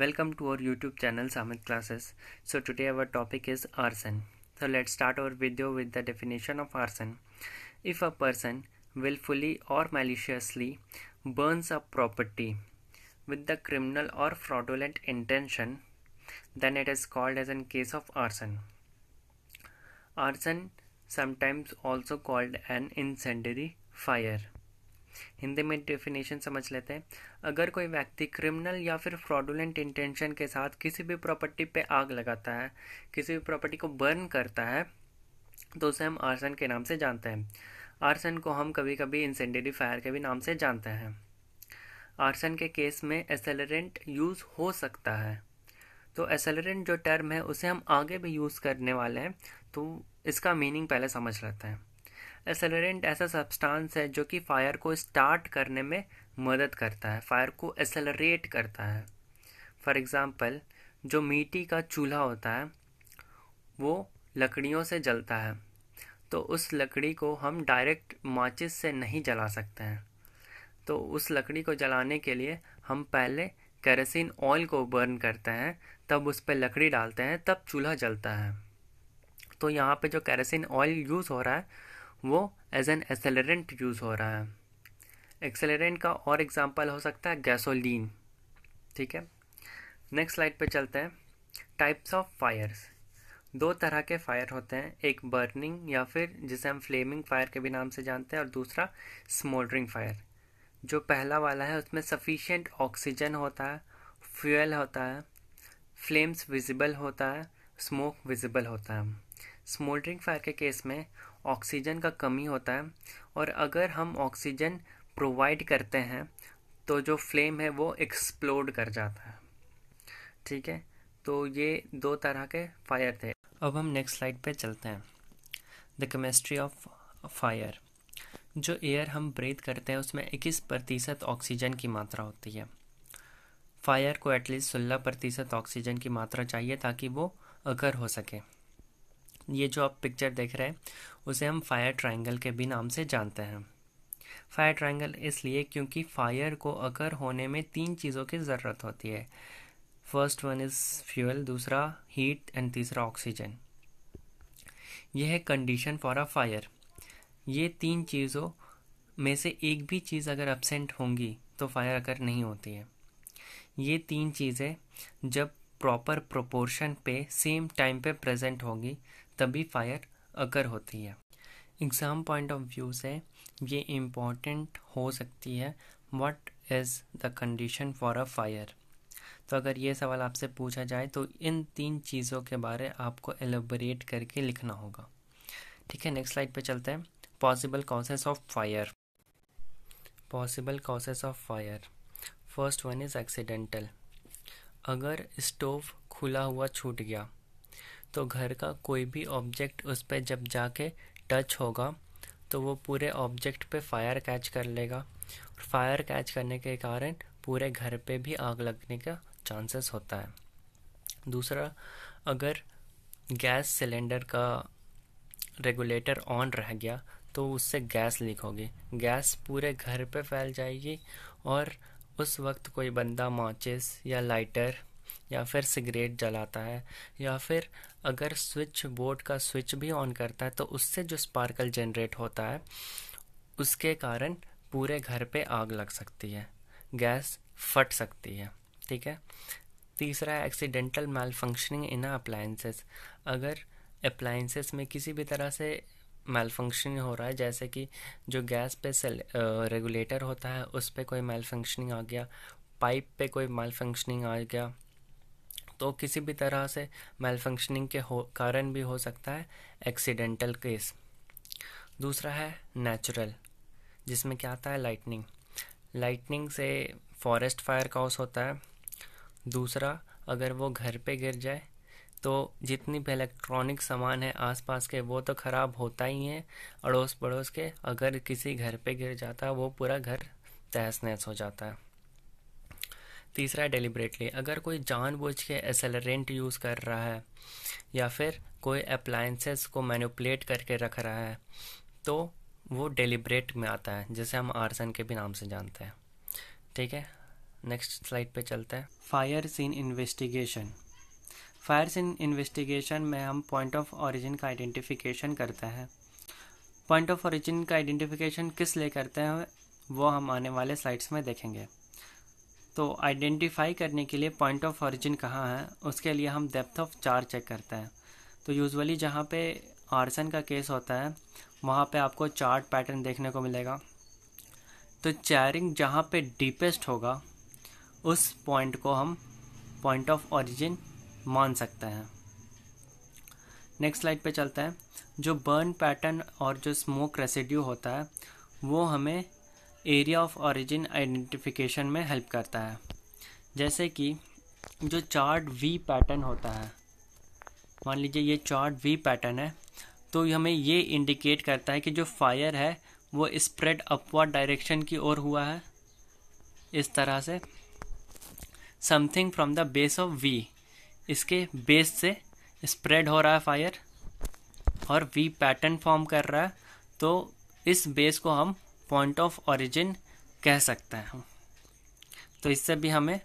Welcome to our YouTube channel Samit Classes. So today our topic is arson. So let's start our video with the definition of arson. If a person willfully or maliciously burns a property with the criminal or fraudulent intention, then it is called as a case of arson. Arson sometimes also called an incendiary fire. Hindi में definition समझ लेते हैं अगर कोई व्यक्ति criminal या फिर fraudulent intention के साथ किसी भी प्रॉपर्टी पे आग लगाता है किसी भी प्रॉपर्टी को बर्न करता है तो उसे हम आर्सन के नाम से जानते हैं आर्सन को हम कभी कभी इंसेंडेरी फायर के भी नाम से जानते हैं आर्सन के केस में एसेलरेंट यूज़ हो सकता है तो एसेलरेंट जो टर्म है उसे हम आगे भी यूज़ करने वाले हैं तो इसका मीनिंग पहले समझ लेते हैं एसेलरेंट ऐसा सब्सटेंस है जो कि फायर को स्टार्ट करने में मदद करता है फायर को एसेलरेट करता है फॉर एग्ज़ाम्पल जो मिट्टी का चूल्हा होता है वो लकड़ियों से जलता है तो उस लकड़ी को हम डायरेक्ट माचिस से नहीं जला सकते हैं तो उस लकड़ी को जलाने के लिए हम पहले कैरोसिन ऑयल को बर्न करते हैं तब उस पर लकड़ी डालते हैं तब चूल्हा जलता है तो यहाँ पे जो कैरोसिन ऑयल यूज़ हो रहा है वो एज एन एक्सेलरेंट यूज़ हो रहा है एक्सेलरेंट का और एग्जांपल हो सकता है गैसोलीन ठीक है नेक्स्ट स्लाइड पे चलते हैं टाइप्स ऑफ फायर्स दो तरह के फायर होते हैं एक बर्निंग या फिर जिसे हम फ्लेमिंग फायर के भी नाम से जानते हैं और दूसरा स्मोल्डरिंग फायर जो पहला वाला है उसमें सफिशेंट ऑक्सीजन होता है फ्यूल होता है फ्लेम्स विजिबल होता है स्मोक विजिबल होता है स्मोल्डरिंग फायर के केस में ऑक्सीजन का कमी होता है और अगर हम ऑक्सीजन प्रोवाइड करते हैं तो जो फ्लेम है वो एक्सप्लोड कर जाता है ठीक है तो ये दो तरह के फायर थे अब हम नेक्स्ट स्लाइड पे चलते हैं द केमिस्ट्री ऑफ फायर जो एयर हम ब्रीथ करते हैं उसमें इक्कीस प्रतिशत ऑक्सीजन की मात्रा होती है फायर को एटलीस्ट सोलह प्रतिशत ऑक्सीजन की मात्रा चाहिए ताकि वो अगर हो सके ये जो आप पिक्चर देख रहे हैं उसे हम फायर ट्रायंगल के भी नाम से जानते हैं फायर ट्रायंगल इसलिए क्योंकि फायर को अकर होने में तीन चीज़ों की ज़रूरत होती है फर्स्ट वन इज़ फ्यूल दूसरा हीट एंड तीसरा ऑक्सीजन यह है कंडीशन फॉर अ फायर ये तीन चीज़ों में से एक भी चीज़ अगर एबसेंट होंगी तो फायर अकर नहीं होती है ये तीन चीज़ें जब प्रॉपर प्रोपोर्शन पे सेम टाइम पे प्रेजेंट होंगी तभी फायर अगर होती है एग्ज़ाम पॉइंट ऑफ व्यू से ये इम्पॉर्टेंट हो सकती है what is the condition for a fire तो अगर ये सवाल आपसे पूछा जाए तो इन तीन चीज़ों के बारे आपको एलोबरेट करके लिखना होगा ठीक है नेक्स्ट स्लाइड पे चलते हैं possible causes of fire possible causes of fire first one is accidental अगर स्टोव खुला हुआ छूट गया तो घर का कोई भी ऑब्जेक्ट उस पर जब जाके टच होगा तो वो पूरे ऑब्जेक्ट पे फायर कैच कर लेगा और फायर कैच करने के कारण पूरे घर पे भी आग लगने का चांसेस होता है दूसरा अगर गैस सिलेंडर का रेगुलेटर ऑन रह गया तो उससे गैस लीक होगी गैस पूरे घर पे फैल जाएगी और उस वक्त कोई बंदा माचिस या लाइटर या फिर सिगरेट जलाता है या फिर अगर स्विच बोर्ड का स्विच भी ऑन करता है तो उससे जो स्पार्कल जनरेट होता है उसके कारण पूरे घर पे आग लग सकती है गैस फट सकती है ठीक है तीसरा है accidental malfunctioning in appliances अगर अप्लाइंसेस में किसी भी तरह से मेल फंक्शनिंग हो रहा है जैसे कि जो गैस पे सेल रेगुलेटर होता है उस पर कोई मेल फंक्शनिंग आ गया पाइप पे कोई मेल फंक्शनिंग आ गया तो किसी भी तरह से मेल फंक्शनिंग के हो कारण भी हो सकता है एक्सीडेंटल केस दूसरा है नेचुरल जिसमें क्या आता है लाइटनिंग लाइटनिंग से फॉरेस्ट फायर काउस होता है दूसरा अगर वो घर पे गिर जाए तो जितनी भी इलेक्ट्रॉनिक सामान है आसपास के वो तो ख़राब होता ही है अड़ोस पड़ोस के अगर किसी घर पे गिर जाता है वो पूरा घर तहस नहस हो जाता है तीसरा डेलीबरेटली अगर कोई जानबूझ के एसेलरेंट यूज़ कर रहा है या फिर कोई अप्लाइंसेस को मैनिपुलेट करके रख रहा है तो वो डेलिब्रेट में आता है जिसे हम आर्सन के भी नाम से जानते हैं ठीक है नेक्स्ट स्लाइड पे चलते हैं fire scene investigation fire scene investigation में हम पॉइंट ऑफ ऑरिजिन का आइडेंटिफिकेशन करते हैं पॉइंट ऑफ ऑरिजिन का आइडेंटिफिकेशन किस लिए करते हैं वो हम आने वाले स्लाइड्स में देखेंगे तो आइडेंटिफाई करने के लिए पॉइंट ऑफ ऑरिजिन कहाँ है उसके लिए हम डेप्थ ऑफ चार चेक करते हैं तो यूजुअली जहाँ पे आर्सन का केस होता है वहाँ पे आपको चार्ट पैटर्न देखने को मिलेगा तो चैरिंग जहाँ पे डीपेस्ट होगा उस पॉइंट को हम पॉइंट ऑफ ऑरिजिन मान सकते हैं नेक्स्ट स्लाइड पे चलते हैं जो बर्न पैटर्न और जो स्मोक रेसिड्यू होता है वो हमें एरिया ऑफ ऑरिजिन आइडेंटिफिकेशन में हेल्प करता है जैसे कि जो चार्ट वी पैटर्न होता है मान लीजिए ये चार्ट वी पैटर्न है तो हमें ये इंडिकेट करता है कि जो फायर है वो स्प्रेड अपवर्ड डायरेक्शन की ओर हुआ है इस तरह से something from the base of V इसके बेस से स्प्रेड हो रहा है फायर और वी पैटर्न फॉर्म कर रहा है तो इस बेस को हम पॉइंट ऑफ ओरिजिन कह सकते हैं हम तो इससे भी हमें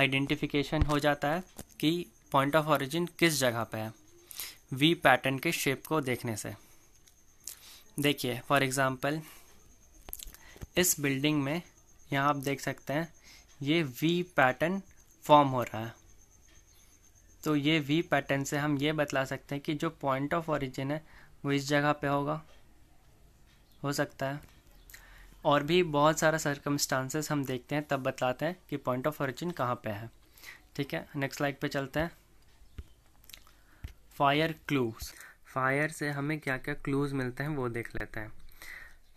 आइडेंटिफिकेशन हो जाता है कि पॉइंट ऑफ ओरिजिन किस जगह पे है वी पैटर्न के शेप को देखने से देखिए फॉर एग्ज़ाम्पल इस बिल्डिंग में यहाँ आप देख सकते हैं ये वी पैटर्न फॉर्म हो रहा है तो ये वी पैटर्न से हम ये बतला सकते हैं कि जो पॉइंट ऑफ ओरिजिन है वो इस जगह पे होगा हो सकता है और भी बहुत सारा सर्कमस्टांसेस हम देखते हैं तब बताते हैं कि पॉइंट ऑफ ओरिजिन कहाँ पे है ठीक है नेक्स्ट स्लाइड पे चलते हैं फायर क्लूज फायर से हमें क्या क्या क्लूज मिलते हैं वो देख लेते हैं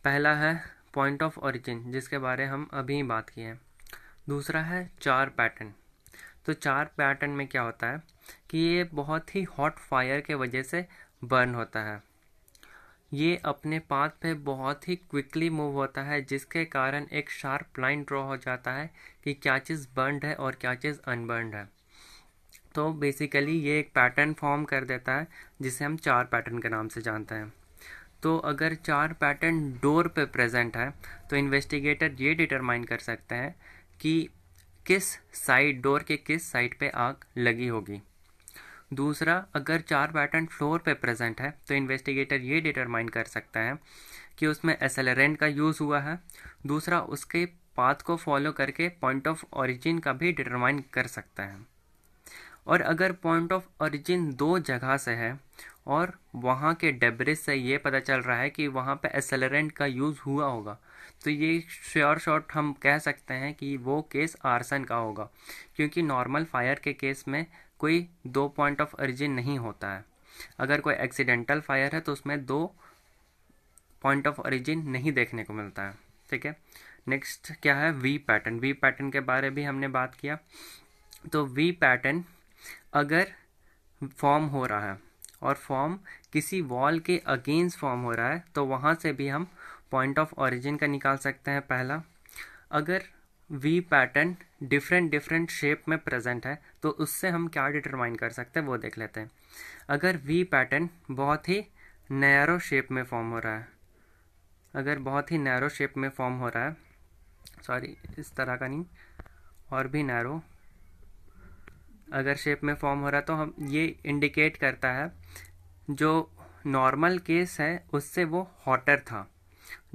पहला है पॉइंट ऑफ ओरिजिन जिसके बारे हम अभी बात किए हैं दूसरा है चार पैटर्न तो चार पैटर्न में क्या होता है कि ये बहुत ही हॉट फायर के वजह से बर्न होता है ये अपने पाथ पे बहुत ही क्विकली मूव होता है जिसके कारण एक शार्प लाइन ड्रॉ हो जाता है कि क्या चीज़ बर्नड है और क्या चीज़ अनबर्नड है तो बेसिकली ये एक पैटर्न फॉर्म कर देता है जिसे हम चार पैटर्न के नाम से जानते हैं तो अगर चार पैटर्न डोर पे प्रेजेंट है तो इन्वेस्टिगेटर ये डिटरमाइन कर सकते हैं कि किस साइड डोर के किस साइड पे आग लगी होगी दूसरा अगर चार पैटर्न फ्लोर पे प्रेजेंट है तो इन्वेस्टिगेटर ये डिटरमाइन कर सकता है कि उसमें एसेलरेंट का यूज़ हुआ है दूसरा उसके पाथ को फॉलो करके पॉइंट ऑफ ओरिजिन का भी डिटरमाइन कर सकता है और अगर पॉइंट ऑफ ओरिजिन दो जगह से है और वहाँ के डेब्रिज से ये पता चल रहा है कि वहाँ पे एसेलरेंट का यूज़ हुआ होगा तो ये श्योर शॉट हम कह सकते हैं कि वो केस आर्सन का होगा क्योंकि नॉर्मल फायर के केस में कोई दो पॉइंट ऑफ ओरिजिन नहीं होता है अगर कोई एक्सीडेंटल फायर है तो उसमें दो पॉइंट ऑफ ओरिजिन नहीं देखने को मिलता है ठीक है नेक्स्ट क्या है वी पैटर्न वी पैटर्न के बारे भी हमने बात किया तो वी पैटर्न अगर फॉर्म हो रहा है और फॉर्म किसी वॉल के अगेंस्ट फॉर्म हो रहा है तो वहाँ से भी हम पॉइंट ऑफ ऑरिजिन का निकाल सकते हैं पहला अगर V pattern different different shape में प्रेजेंट है तो उससे हम क्या डिटरमाइन कर सकते हैं वो देख लेते हैं अगर वी पैटर्न बहुत ही नैरो शेप में फॉर्म हो रहा है अगर बहुत ही नैरो शेप में फॉर्म हो रहा है सॉरी इस तरह का नहीं और भी नैरो अगर शेप में फॉर्म हो रहा है तो हम ये इंडिकेट करता है जो नॉर्मल केस है उससे वो हॉटर था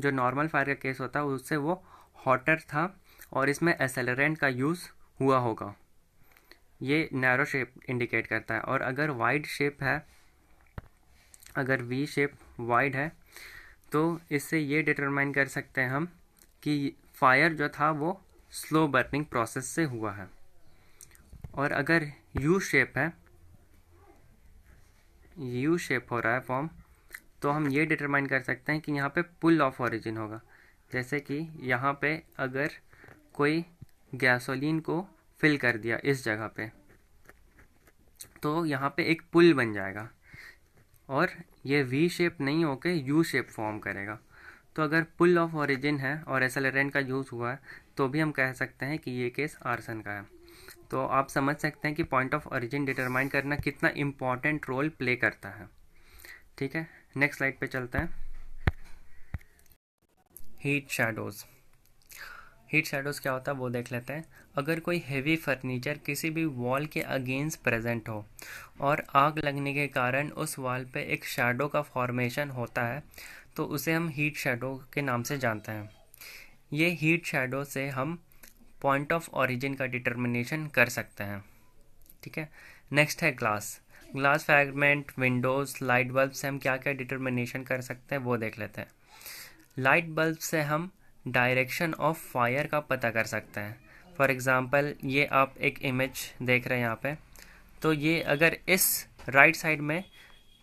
जो नॉर्मल फायर का केस होता है उससे वो हॉटर था और इसमें एसेलरेंट का यूज़ हुआ होगा ये नैरो शेप इंडिकेट करता है और अगर वाइड शेप है अगर वी शेप वाइड है तो इससे ये डिटरमाइन कर सकते हैं हम कि फायर जो था वो स्लो बर्निंग प्रोसेस से हुआ है और अगर यू शेप है यू शेप हो रहा है फॉर्म तो हम ये डिटरमाइन कर सकते हैं कि यहाँ पे पुल ऑफ ऑरिजिन होगा जैसे कि यहाँ पे अगर कोई गैसोलीन को फिल कर दिया इस जगह पे तो यहाँ पे एक पुल बन जाएगा और ये वी शेप नहीं होकर यू शेप फॉर्म करेगा तो अगर पुल ऑफ ओरिजिन है और एसलरेंट का यूज़ हुआ है तो भी हम कह सकते हैं कि ये केस आर्सन का है तो आप समझ सकते हैं कि पॉइंट ऑफ ओरिजिन डिटरमाइन करना कितना इम्पॉर्टेंट रोल प्ले करता है ठीक है नेक्स्ट स्लाइड पे चलते हैं हीट शेडोज़ हीट शेडोज़ क्या होता है वो देख लेते हैं अगर कोई हेवी फर्नीचर किसी भी वॉल के अगेंस्ट प्रेजेंट हो और आग लगने के कारण उस वॉल पे एक शेडो का फॉर्मेशन होता है तो उसे हम हीट शेडो के नाम से जानते हैं ये हीट शेडो से हम पॉइंट ऑफ ऑरिजिन का डिटर्मिनेशन कर सकते हैं ठीक है नेक्स्ट है glass glass fragment windows light bulb से हम क्या क्या डिटर्मिनेशन कर सकते हैं वो देख लेते हैं लाइट बल्ब से हम डायरेक्शन ऑफ फायर का पता कर सकते हैं फॉर एग्ज़ाम्पल ये आप एक इमेज देख रहे हैं यहाँ पे तो ये अगर इस राइट साइड में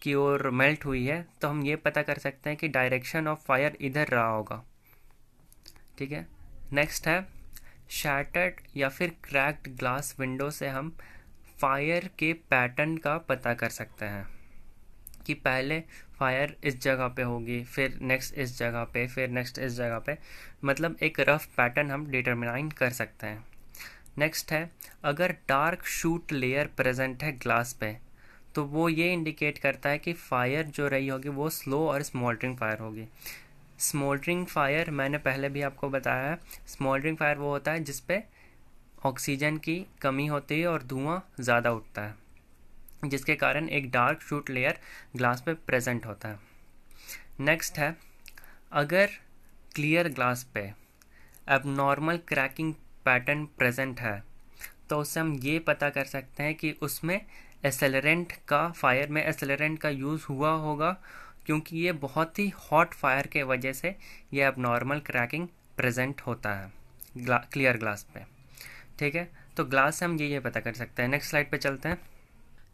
की ओर मेल्ट हुई है तो हम ये पता कर सकते हैं कि डायरेक्शन ऑफ फायर इधर रहा होगा ठीक है नेक्स्ट है शैटर्ड या फिर क्रैक्ड ग्लास विंडो से हम फायर के पैटर्न का पता कर सकते हैं कि पहले फायर इस जगह पे होगी फिर नेक्स्ट इस जगह पे फिर नेक्स्ट इस जगह पे मतलब एक रफ पैटर्न हम डिटरमिनाइन कर सकते हैं नेक्स्ट है अगर डार्क शूट लेयर प्रेजेंट है ग्लास पे तो वो ये इंडिकेट करता है कि फायर जो रही होगी वो स्लो और स्मोल्टरिंग फायर होगी स्मोल्टरिंग फायर मैंने पहले भी आपको बताया है स्मोल्टरिंग फायर वो होता है जिसपे ऑक्सीजन की कमी होती है और धुआं ज़्यादा उठता है जिसके कारण एक डार्क शूट लेयर ग्लास पे प्रेजेंट होता है नेक्स्ट है अगर क्लियर ग्लास पे अब नॉर्मल क्रैकिंग पैटर्न प्रेजेंट है तो उससे हम ये पता कर सकते हैं कि उसमें एसेलरेंट का फायर में एसेलरेंट का यूज़ हुआ होगा क्योंकि ये बहुत ही हॉट फायर के वजह से ये अब नॉर्मल क्रैकिंग प्रेजेंट होता है ग्ला, क्लियर ग्लास पे ठीक है तो ग्लास से हम ये ये पता कर सकते हैं नेक्स्ट स्लाइड पे चलते हैं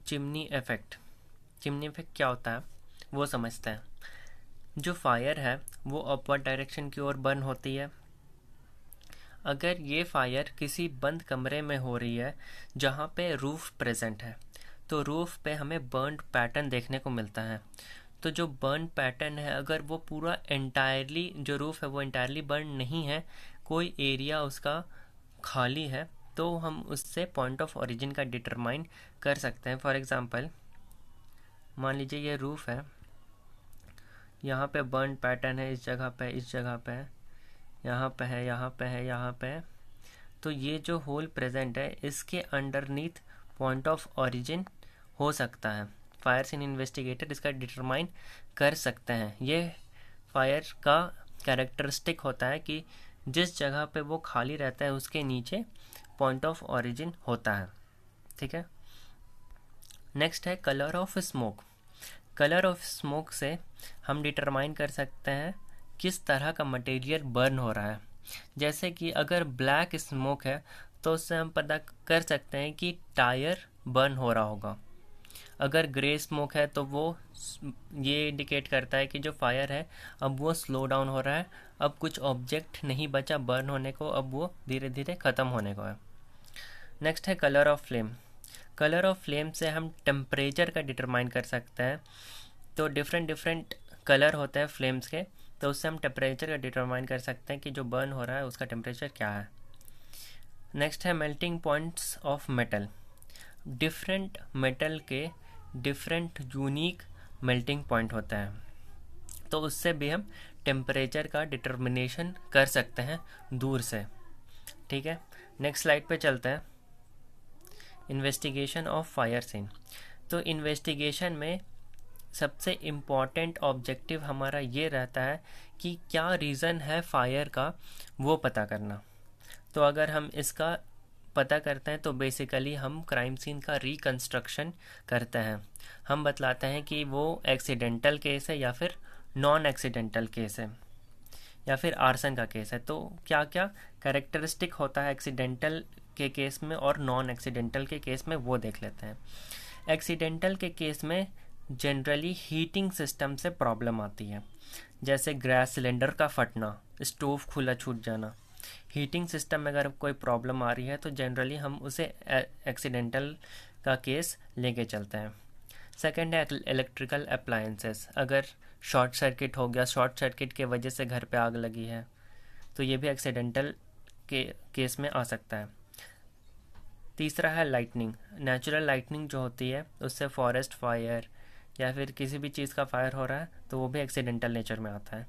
चिमनी इफ़ेक्ट चिमनी इफ़ेक्ट क्या होता है वो समझते हैं जो फायर है वो अपवर्ड डायरेक्शन की ओर बर्न होती है अगर ये फायर किसी बंद कमरे में हो रही है जहाँ पे रूफ़ प्रेजेंट है तो रूफ़ पे हमें बर्न पैटर्न देखने को मिलता है तो जो बर्न पैटर्न है अगर वो पूरा एंटायरली जो रूफ़ है वो एंटायरली बर्न नहीं है कोई एरिया उसका खाली है तो हम उससे पॉइंट ऑफ ओरिजिन का डिटरमाइन कर सकते हैं फॉर एग्ज़ाम्पल मान लीजिए ये रूफ़ है यहाँ पे बर्न पैटर्न है इस जगह पे इस जगह पे यहाँ पे है यहाँ पे है यहाँ पे है तो ये जो होल प्रेजेंट है इसके अंडरनीथ पॉइंट ऑफ ओरिजिन हो सकता है फायर सीन इन्वेस्टिगेटर इसका डिटरमाइन कर सकते हैं ये फायर का कैरेक्टरिस्टिक होता है कि जिस जगह पे वो खाली रहता है उसके नीचे पॉइंट ऑफ ऑरिजिन होता है ठीक है नेक्स्ट है colour of smoke colour of smoke से हम डिटरमाइन कर सकते हैं किस तरह का मटेरियल बर्न हो रहा है जैसे कि अगर ब्लैक स्मोक है तो उससे हम पता कर सकते हैं कि टायर बर्न हो रहा होगा अगर ग्रे स्मोक है तो वो ये इंडिकेट करता है कि जो फायर है अब वो स्लो डाउन हो रहा है अब कुछ ऑब्जेक्ट नहीं बचा बर्न होने को अब वो धीरे धीरे ख़त्म होने को है नेक्स्ट है colour of flame colour of flame से हम टेम्परेचर का डिटरमाइन कर सकते हैं तो डिफरेंट डिफरेंट कलर होते हैं फ्लेम्स के तो उससे हम टेम्परेचर का डिटरमाइन कर सकते हैं कि जो बर्न हो रहा है उसका टेम्परेचर क्या है नेक्स्ट है melting points of metal different metal के डिफरेंट यूनिक मेल्टिंग पॉइंट होते हैं तो उससे भी हम टेम्परेचर का डिटर्मिनेशन कर सकते हैं दूर से ठीक है नेक्स्ट स्लाइड पे चलते हैं इन्वेस्टिगेशन ऑफ फायर सीन तो इन्वेस्टिगेशन में सबसे इम्पॉर्टेंट ऑब्जेक्टिव हमारा ये रहता है कि क्या रीज़न है फायर का वो पता करना तो अगर हम इसका पता करते हैं तो बेसिकली हम क्राइम सीन का रिकन्स्ट्रक्शन करते हैं हम बतलाते हैं कि वो एक्सीडेंटल केस है या फिर नॉन एक्सीडेंटल केस है या फिर आर्सन का केस है तो क्या क्या करेक्टरिस्टिक होता है एक्सीडेंटल के केस में और नॉन एक्सीडेंटल के केस में वो देख लेते हैं एक्सीडेंटल के केस में जनरली हीटिंग सिस्टम से प्रॉब्लम आती है जैसे गैस सिलेंडर का फटना स्टोव खुला छूट जाना हीटिंग सिस्टम में अगर कोई प्रॉब्लम आ रही है तो जनरली हम उसे एक्सीडेंटल का केस लेके चलते हैं सेकेंड है इलेक्ट्रिकल अप्लाइंसेस अगर शॉर्ट सर्किट हो गया शॉर्ट सर्किट के वजह से घर पे आग लगी है तो ये भी एक्सीडेंटल के केस में आ सकता है तीसरा है लाइटनिंग नेचुरल लाइटनिंग जो होती है उससे फॉरेस्ट फायर या फिर किसी भी चीज़ का फायर हो रहा है तो वो भी एक्सीडेंटल नेचर में आता है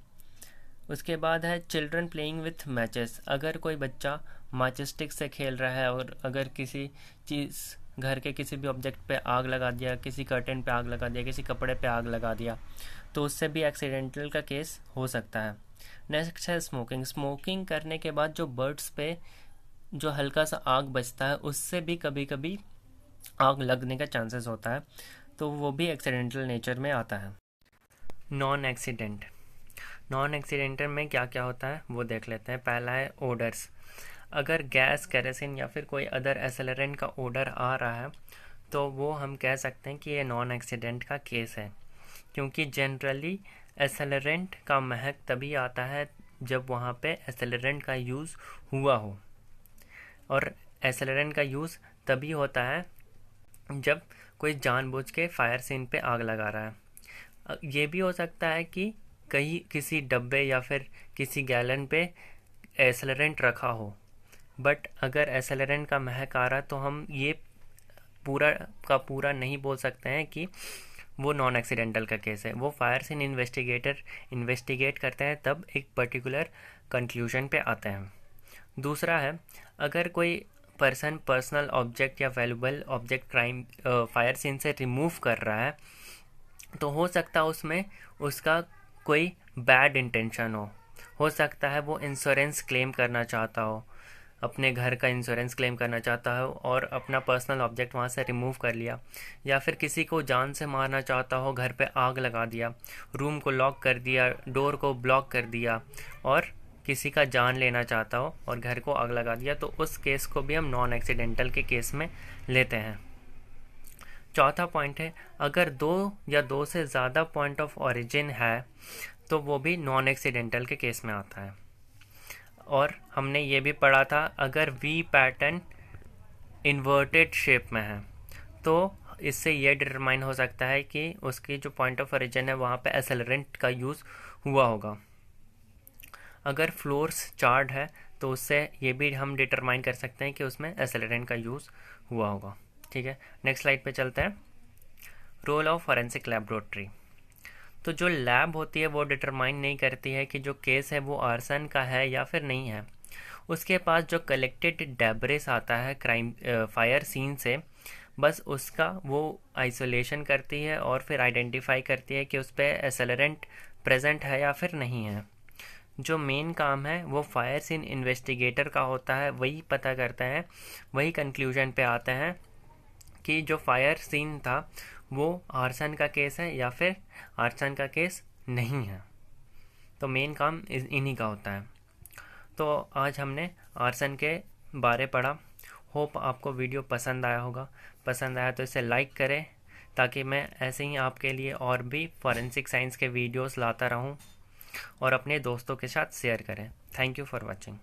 उसके बाद है चिल्ड्रन प्लेइंग विथ मैचेस अगर कोई बच्चा माचिस्टिक से खेल रहा है और अगर किसी चीज़ घर के किसी भी ऑब्जेक्ट पे आग लगा दिया किसी कर्टन पे आग लगा दिया किसी कपड़े पे आग लगा दिया तो उससे भी एक्सीडेंटल का केस हो सकता है नेक्स्ट है स्मोकिंग स्मोकिंग करने के बाद जो बर्ड्स पे जो हल्का सा आग बचता है उससे भी कभी कभी आग लगने का चांसेस होता है तो वो भी एक्सीडेंटल नेचर में आता है नॉन एक्सीडेंट नॉन एक्सीडेंटल में क्या क्या होता है वो देख लेते हैं पहला है ओडर्स अगर गैस कैरेसिन या फिर कोई अदर एसेलरेंट का ओडर आ रहा है तो वो हम कह सकते हैं कि ये नॉन एक्सीडेंट का केस है क्योंकि जनरली एसेलरेंट का महक तभी आता है जब वहाँ पे एसेलरेंट का यूज़ हुआ हो और एसेलरेंट का यूज़ तभी होता है जब कोई जानबूझ के फायर सीन पे आग लगा रहा है ये भी हो सकता है कि कहीं किसी डब्बे या फिर किसी गैलन पे एसेलरेंट रखा हो बट अगर एसेलरेंट का महक आ रहा तो हम ये पूरा का पूरा नहीं बोल सकते हैं कि वो नॉन एक्सीडेंटल का केस है वो फायर सीन इन्वेस्टिगेटर इन्वेस्टिगेट करते हैं तब एक पर्टिकुलर कंक्लूजन पे आते हैं दूसरा है अगर कोई पर्सन पर्सनल ऑब्जेक्ट या valuable object crime fire scene से रिमूव कर रहा है तो हो सकता है उसमें उसका कोई बैड इंटेंशन हो हो सकता है वो इंश्योरेंस क्लेम करना चाहता हो अपने घर का इंश्योरेंस क्लेम करना चाहता हो और अपना पर्सनल ऑब्जेक्ट वहाँ से रिमूव कर लिया या फिर किसी को जान से मारना चाहता हो घर पे आग लगा दिया रूम को लॉक कर दिया डोर को ब्लॉक कर दिया और किसी का जान लेना चाहता हो और घर को आग लगा दिया तो उस केस को भी हम नॉन एक्सीडेंटल के केस में लेते हैं चौथा पॉइंट है अगर दो या दो से ज़्यादा पॉइंट ऑफ ओरिजिन है तो वो भी नॉन एक्सीडेंटल के केस में आता है और हमने ये भी पढ़ा था अगर वी पैटर्न इन्वर्टेड शेप में है तो इससे यह डिटरमाइन हो सकता है कि उसकी जो पॉइंट ऑफ ओरिजिन है वहाँ पे एसेलरेंट का यूज़ हुआ होगा अगर फ्लोर्स चार्ड है तो उससे ये भी हम डिटरमाइन कर सकते हैं कि उसमें एसेलरेंट का यूज़ हुआ होगा ठीक है नेक्स्ट स्लाइड पे चलते हैं रोल ऑफ फॉरेंसिक लेबोरेटरी तो जो लैब होती है वो डिटरमाइन नहीं करती है कि जो केस है वो आर्सन का है या फिर नहीं है उसके पास जो कलेक्टेड डेबरेस आता है क्राइम फायर सीन से बस उसका वो आइसोलेशन करती है और फिर आइडेंटिफाई करती है कि उस पर एसेलरेंट प्रेजेंट है या फिर नहीं है जो मेन काम है वो फायर सीन इन्वेस्टिगेटर का होता है वही पता करता है वही कंक्लूजन पे आते हैं कि जो फायर सीन था वो आरसन का केस है या फिर आरसन का केस नहीं है तो मेन काम इन्हीं का होता है तो आज हमने आरसन के बारे पढ़ा होप आपको वीडियो पसंद आया होगा पसंद आया तो इसे लाइक करें ताकि मैं ऐसे ही आपके लिए और भी फॉरेंसिक साइंस के वीडियोस लाता रहूं और अपने दोस्तों के साथ शेयर करें थैंक यू फॉर वाचिंग